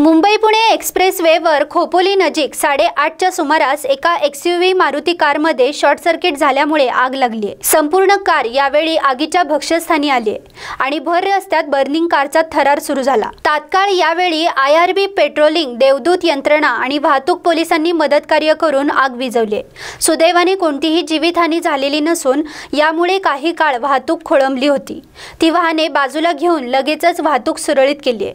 Mumbai Pune express वेवर खोपोली नजीक साडेआठच्या सुमारास एका एक्सयूव्ही मारुती कारमध्ये शॉर्ट सर्किट झाल्यामुळे आग लागली संपूर्ण कार यावेळी आगीच्या भक्ष्यस्थानी आली आणि भर रस्त्यात बर्निंग कारचा थरार सुरू झाला तात्काळ यावेळी आय आर बी पेट्रोलिंग देवदूत यंत्रणा आणि वाहतूक पोलिसांनी मदत कार्य करून आग विझवली सुदैवाने कोणतीही जीवितहानी झालेली नसून यामुळे काही काळ वाहतूक खोळंबली होती ती वाहने बाजूला घेऊन लगेचच वाहतूक सुरळीत केली